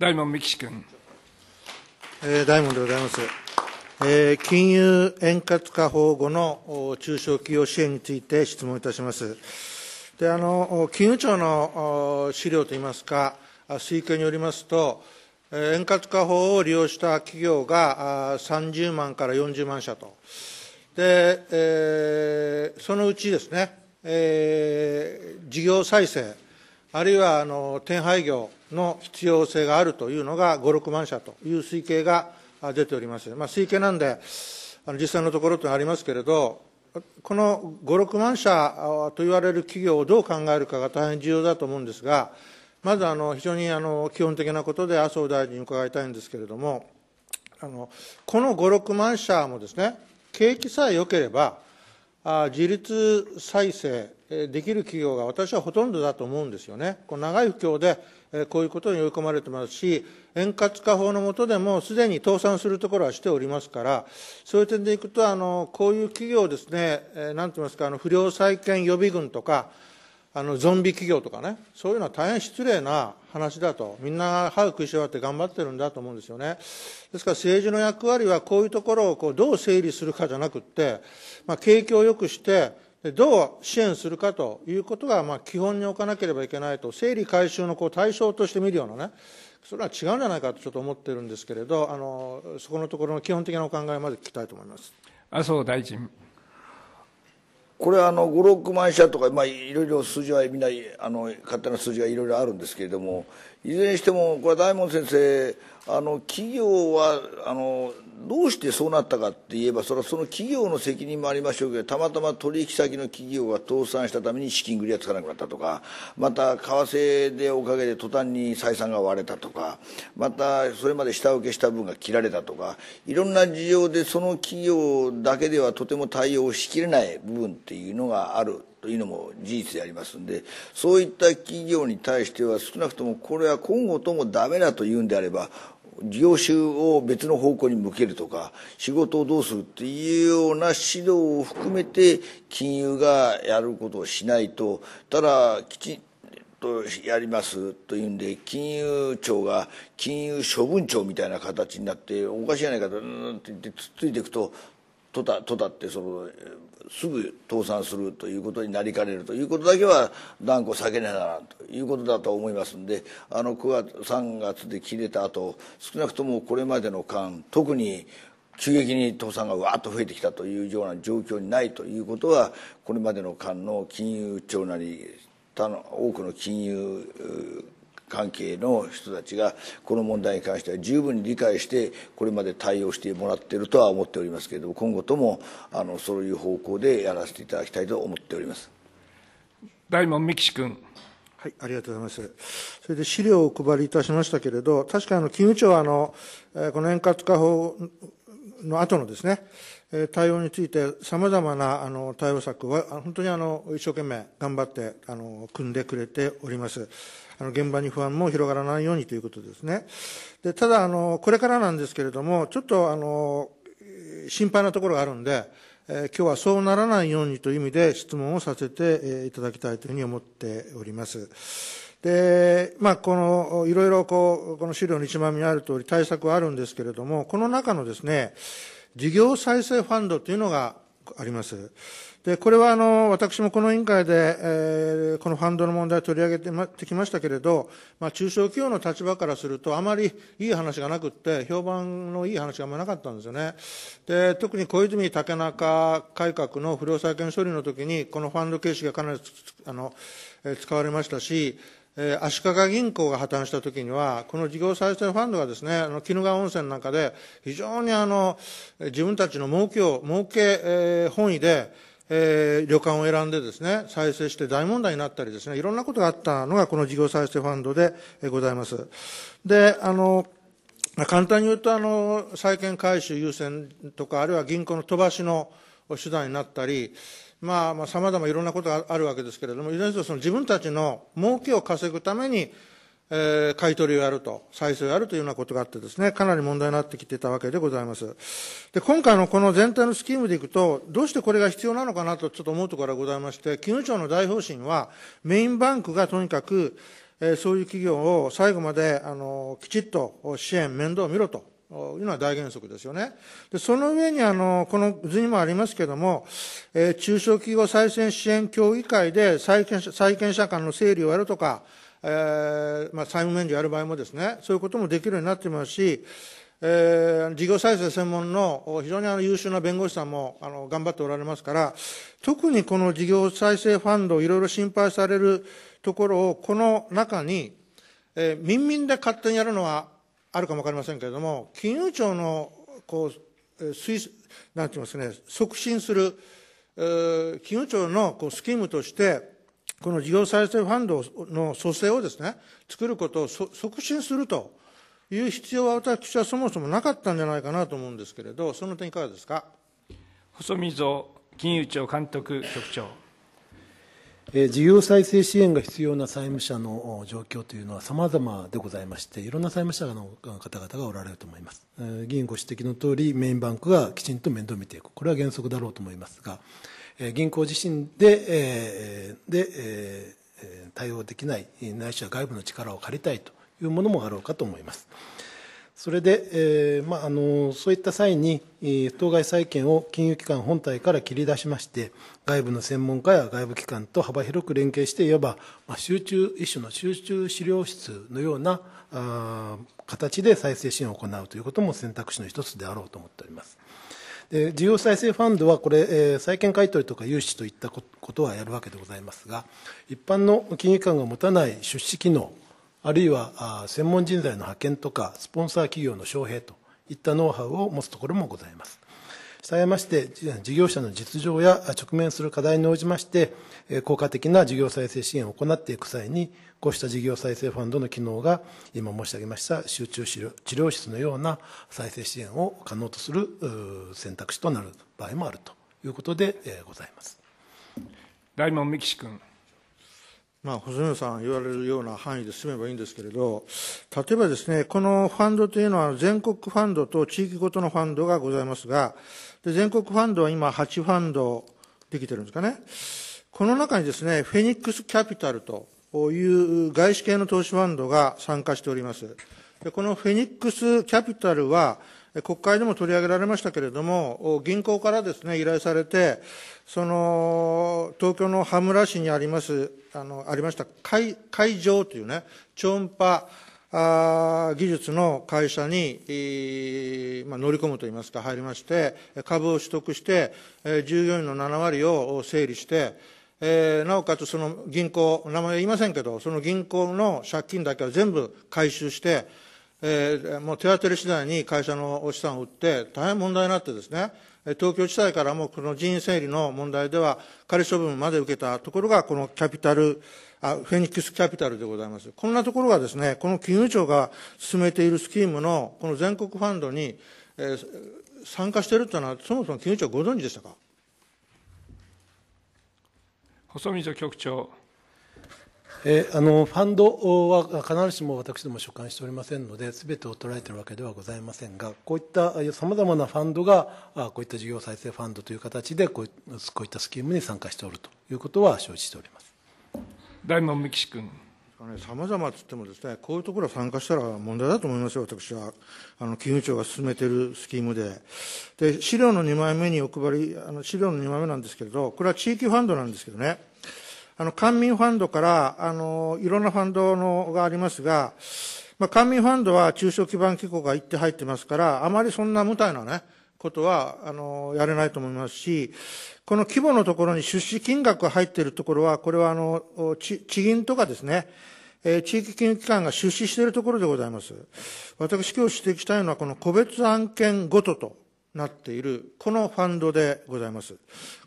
大門美樹君。えー、大門でございます。えー、金融円滑化法後の中小企業支援について質問いたします。で、あの、金融庁の資料といいますか、推計によりますと、円滑化法を利用した企業が30万から40万社と。で、えー、そのうちですね、えー、事業再生、あるいはあの転廃業の必要性があるというのが5、6万社という推計が出ております。まあ、推計なんで、あの実際のところというのはありますけれど、この5、6万社と言われる企業をどう考えるかが大変重要だと思うんですが、まずあの非常にあの基本的なことで麻生大臣に伺いたいんですけれども、あのこの5、6万社もですね、景気さえ良ければ、自立再生できる企業が私はほとんどだと思うんですよね。この長い不況でこういうことに追い込まれてますし、円滑化法の下でもすでに倒産するところはしておりますから、そういう点でいくと、あのこういう企業ですね、なんて言いますか、あの不良債権予備軍とか、あのゾンビ企業とかね、そういうのは大変失礼な話だと、みんな歯を食いしばって頑張ってるんだと思うんですよね。ですから政治の役割はこういうところをこうどう整理するかじゃなくって、まあ、景気を良くして、どう支援するかということが、まあ、基本に置かなければいけないと、整理回収のこう対象として見るようなね、それは違うんじゃないかとちょっと思ってるんですけれど、あのそこのところの基本的なお考えまで聞きたいと思います。麻生大臣これあの56万社とか、まあ、いろいろ数字はみんなあの勝手な数字がいろいろあるんですけれどもいずれにしてもこれ大門先生あの企業はあのどうしてそうなったかって言えばそれはその企業の責任もありましょうけどたまたま取引先の企業が倒産したために資金繰りがつかなくなったとかまた為替でおかげで途端に採算が割れたとかまたそれまで下請けした分が切られたとかいろんな事情でその企業だけではとても対応しきれない部分っていうのがあるというのも事実でありますんでそういった企業に対しては少なくともこれは今後ともダメだというんであれば業種を別の方向に向けるとか仕事をどうするっていうような指導を含めて金融がやることをしないとただきちんとやりますというんで金融庁が金融処分庁みたいな形になっておかしいじゃないかとって言ってつっついていくととたとたってそのすぐ倒産するということになりかねるということだけは断固避けねえならんということだと思いますんであの9月3月で切れた後少なくともこれまでの間特に急激に倒産がわっと増えてきたというような状況にないということはこれまでの間の金融庁なり他の多くの金融関係の人たちがこの問題に関しては十分に理解してこれまで対応してもらっているとは思っておりますけれども今後ともあのそういう方向でやらせていただきたいと思っております大門三木君。はい、ありがとうございます。それで資料をお配りいたしましたけれど、確かあの、金融庁はあの、この円滑化法の後のですね、対応について、さまざまなあの対応策は、本当にあの一生懸命頑張ってあの組んでくれております。あの現場に不安も広がらないようにということですね。でただあの、これからなんですけれども、ちょっとあの心配なところがあるんで、えー、今日はそうならないようにという意味で質問をさせていただきたいというふうに思っております。で、まあ、この、いろいろこう、この資料の一番見にある通り対策はあるんですけれども、この中のですね、事業再生ファンドというのがあります。で、これはあの、私もこの委員会で、えー、このファンドの問題を取り上げて,、ま、てきましたけれど、まあ、中小企業の立場からすると、あまりいい話がなくって、評判のいい話があんまなかったんですよね。で、特に小泉竹中改革の不良債権処理の時に、このファンド形式がかなり、あの、使われましたし、足利銀行が破綻したときには、この事業再生ファンドがですね、あの鬼怒川温泉なんかで、非常にあの自分たちの儲けを、儲け、本位で、えー、旅館を選んでですね、再生して大問題になったりですね、いろんなことがあったのが、この事業再生ファンドでございます。で、あの、簡単に言うと、あの、債権回収優先とか、あるいは銀行の飛ばしの手段になったり、まあ、さまざ、まいろんなことがあるわけですけれども、いずれにせよその自分たちの儲けを稼ぐために、えー、買い取りをやると、再生をやるというようなことがあってですね、かなり問題になってきてたわけでございます。で、今回のこの全体のスキームでいくと、どうしてこれが必要なのかなとちょっと思うところがございまして、金融庁の大方針は、メインバンクがとにかく、えー、そういう企業を最後まで、あの、きちっと支援、面倒を見ろというのは大原則ですよね。でその上にあの、この図にもありますけども、えー、中小企業再生支援協議会で債権者債権者間の整理をやるとか、えーまあ、債務免除やる場合もですね、そういうこともできるようになってますし、えー、事業再生専門の非常にあの優秀な弁護士さんもあの頑張っておられますから、特にこの事業再生ファンド、いろいろ心配されるところを、この中に、えー、民民で勝手にやるのはあるかも分かりませんけれども、金融庁のこう推なんて言いますかね、促進する、えー、金融庁のこうスキームとして、この事業再生ファンドの蘇生をですね、作ることを促進するという必要は私はそもそもなかったんじゃないかなと思うんですけれど、その点いかがですか。細溝金融庁監督局長。事業再生支援が必要な債務者の状況というのは様々でございまして、いろんな債務者の方々がおられると思います。議員ご指摘のとおり、メインバンクがきちんと面倒を見ていく。これは原則だろうと思いますが、銀行自身で、えで、え対応できない、ないしは外部の力を借りたいというものもあろうかと思います。それで、えーまあ、あのそういった際に、当該債権を金融機関本体から切り出しまして、外部の専門家や外部機関と幅広く連携して、いわば、まあ、集中、一種の集中資料室のようなあ形で再生支援を行うということも選択肢の一つであろうと思っております。で事業再生ファンドはこれ、えー、債券買取とか融資といったことはやるわけでございますが、一般の金融機関が持たない出資機能、あるいは専門人材の派遣とかスポンサー企業の招聘といったノウハウを持つところもございますしたがいまして事業者の実情や直面する課題に応じまして効果的な事業再生支援を行っていく際にこうした事業再生ファンドの機能が今申し上げました集中治療室のような再生支援を可能とする選択肢となる場合もあるということでございます。大門美希君まあ、細野さん言われるような範囲で進めばいいんですけれど、例えばですね、このファンドというのは全国ファンドと地域ごとのファンドがございますが、で全国ファンドは今8ファンドできてるんですかね。この中にですね、フェニックスキャピタルという外資系の投資ファンドが参加しております。でこのフェニックスキャピタルは、国会でも取り上げられましたけれども、銀行からですね、依頼されて、その、東京の羽村市にあります、あの、ありました、海、会上というね、超音波、あ技術の会社に、えまあ、乗り込むといいますか、入りまして、株を取得して、え従業員の7割を整理して、えー、なおかつその銀行、名前は言いませんけど、その銀行の借金だけは全部回収して、えー、もう手当たり次第に会社の資産を売って、大変問題になってですね、東京地裁からもこの人員整理の問題では、仮処分まで受けたところが、このキャピタル、あフェニックスキャピタルでございます。こんなところがですね、この金融庁が進めているスキームの、この全国ファンドに、えー、参加しているというのは、そもそも金融庁ご存知でしたか細溝局長。えあのファンドは必ずしも私ども所管しておりませんので、すべてを捉えているわけではございませんが、こういったさまざまなファンドが、こういった事業再生ファンドという形でこう、こういったスキームに参加しておるということは承知しております大門美樹君。さまざまつってもですね、こういうところは参加したら問題だと思いますよ、私は。あの、金融庁が進めているスキームで。で、資料の2枚目にお配り、あの資料の2枚目なんですけれど、これは地域ファンドなんですけどね。あの、官民ファンドから、あの、いろんなファンドのがありますが、まあ、官民ファンドは中小基盤機構が一手入ってますから、あまりそんな無体なね、ことは、あの、やれないと思いますし、この規模のところに出資金額が入っているところは、これは、あの、地銀とかですね、えー、地域金融機関が出資しているところでございます。私今日指摘したいのは、この個別案件ごととなっている、このファンドでございます。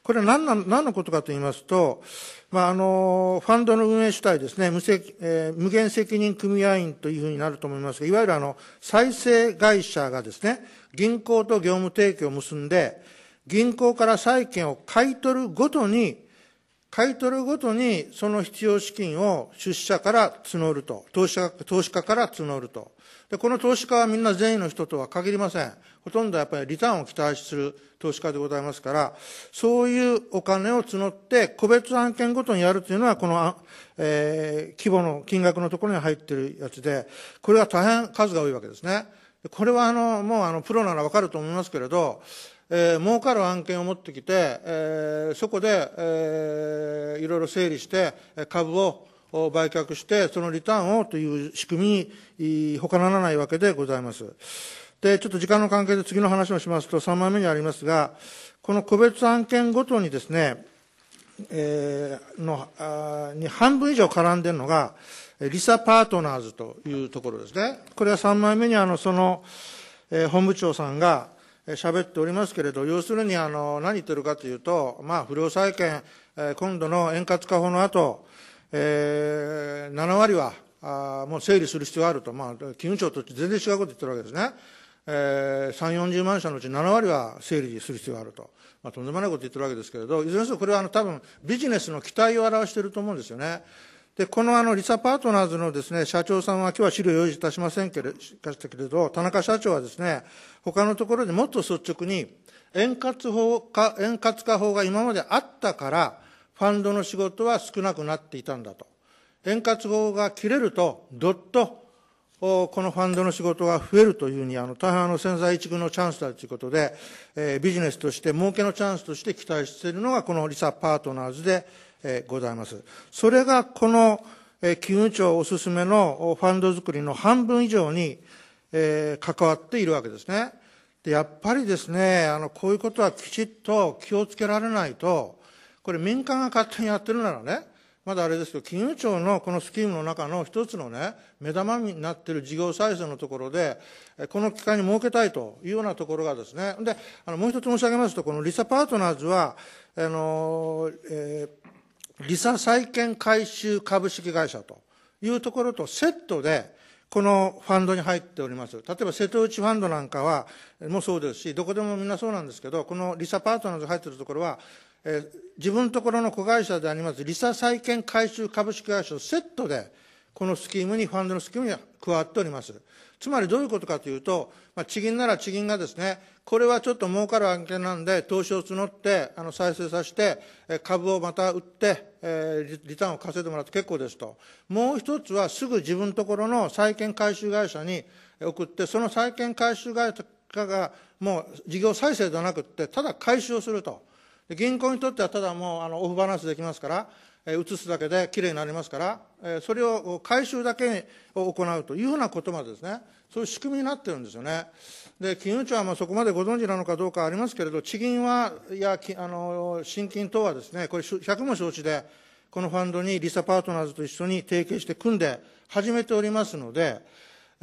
これは何の何のことかと言いますと、まあ、あの、ファンドの運営主体ですね、無責、えー、無限責任組合員というふうになると思いますが、いわゆるあの、再生会社がですね、銀行と業務提携を結んで、銀行から債券を買い取るごとに、買い取るごとにその必要資金を出資者から募ると投資家投資家から募るとでこの投資家はみんな善意の人とは限りませんほとんどやっぱりリターンを期待する投資家でございますからそういうお金を募って個別案件ごとにやるというのはこの、えー、規模の金額のところに入っているやつでこれは大変数が多いわけですねこれはあのもうあのプロならわかると思いますけれどえー、儲かる案件を持ってきて、えー、そこで、えー、いろいろ整理して株を売却してそのリターンをという仕組みに他ならないわけでございます。で、ちょっと時間の関係で次の話をしますと3枚目にありますが、この個別案件ごとにですね、えー、のあに半分以上絡んでるのが、リサパートナーズというところですね。これは3枚目にあの、その、えー、本部長さんが、喋っておりますけれど、要するにあの何言ってるかというと、まあ、不良債権、今度の円滑化法の後、えー、7割はあもう整理する必要あると、まあ、金融庁と全然違うこと言ってるわけですね。えー、3、40万社のうち7割は整理する必要があると、まあ、とんでもないこと言ってるわけですけれど、いずれにせよこれはあの多分ビジネスの期待を表していると思うんですよね。で、このあの、リサパートナーズのですね、社長さんは今日は資料用意いたしませんけれ、しかしたけれど、田中社長はですね、他のところでもっと率直に、円滑法か、円滑化法が今まであったから、ファンドの仕事は少なくなっていたんだと。円滑法が切れると、どっと、このファンドの仕事が増えるというふうに、あの、大変あの、潜在一遇のチャンスだということで、えー、ビジネスとして、儲けのチャンスとして期待しているのが、このリサパートナーズで、えございます。それがこの、え金融庁おすすめのファンド作りの半分以上に、え関わっているわけですね。で、やっぱりですね、あの、こういうことはきちっと気をつけられないと、これ民間が勝手にやってるならね、まだあれですけど、金融庁のこのスキームの中の一つのね、目玉になっている事業再生のところで、この機会に設けたいというようなところがですね、で、あのもう一つ申し上げますと、このリサパートナーズは、あの、えーリサ債券回収株式会社というところとセットで、このファンドに入っております。例えば瀬戸内ファンドなんかは、もそうですし、どこでもみんなそうなんですけど、このリサパートナーズ入っているところは、えー、自分のところの子会社であります、リサ債券回収株式会社をセットで、このスキームに、ファンドのスキームに加わっております。つまりどういうことかというと、まあ、地銀なら地銀がですね、これはちょっと儲かる案件なんで、投資を募って、あの再生させて、株をまた売って、えー、リターンを稼いでもらって結構ですと。もう一つは、すぐ自分のところの債券回収会社に送って、その債券回収会社がもう事業再生ではなくって、ただ回収をすると。銀行にとってはただもうあのオフバランスできますから、えー、移すだけできれいになりますから、えー、それを回収だけを行うというふうなことまでですね、そういう仕組みになってるんですよね。で、金融庁はまあそこまでご存知なのかどうかありますけれど、地銀は、いや、あの、新金等はですね、これ100も承知で、このファンドにリサパートナーズと一緒に提携して組んで始めておりますので、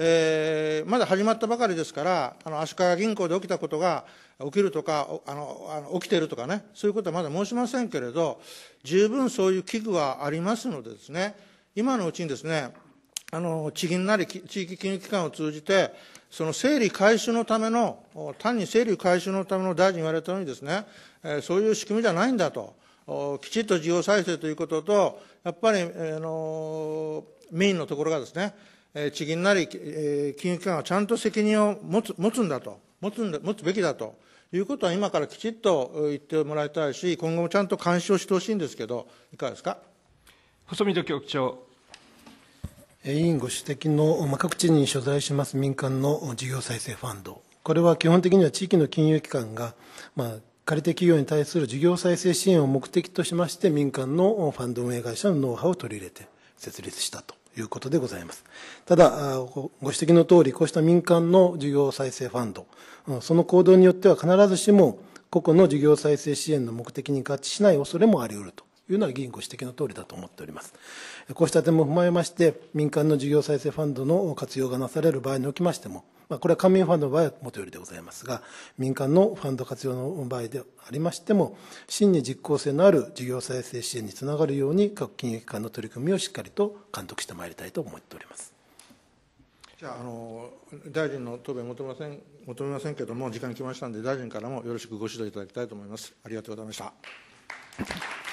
えー、まだ始まったばかりですから、あの足利銀行で起きたことが起きるとか、あのあの起きてるとかね、そういうことはまだ申しませんけれど、十分そういう危惧はありますのでですね、今のうちにですね、あの地銀なり地域金融機関を通じて、その整理回収のための、単に整理回収のための大臣言われたようにですね、えー、そういう仕組みじゃないんだと、きちっと事業再生ということと、やっぱり、えー、のメインのところがですね、地銀なり、金融機関がちゃんと責任を持つ持つんだと持つんだ、持つべきだということは、今からきちっと言ってもらいたいし、今後もちゃんと監視をしてほしいんですけど、いかがですか細見局長。委員ご指摘の、まあ、各地に所在します民間の事業再生ファンド、これは基本的には地域の金融機関が、まあ、借り手企業に対する事業再生支援を目的としまして、民間のファンド運営会社のノウハウを取り入れて設立したということでございます。ただ、ご指摘の通り、こうした民間の事業再生ファンド、その行動によっては必ずしも個々の事業再生支援の目的に合致しない恐れもあり得るというのは議員ご指摘の通りだと思っております。こうした点も踏まえまして、民間の事業再生ファンドの活用がなされる場合におきましても、まあ、これは官民ファンドの場合はもとよりでございますが、民間のファンド活用の場合でありましても、真に実効性のある事業再生支援につながるように、各金融機関の取り組みをしっかりと監督してまいりたいと思っております。じゃあ、あの大臣の答弁求めません、求めませんけれども、時間来ましたので、大臣からもよろしくご指導いただきたいと思います。ありがとうございました。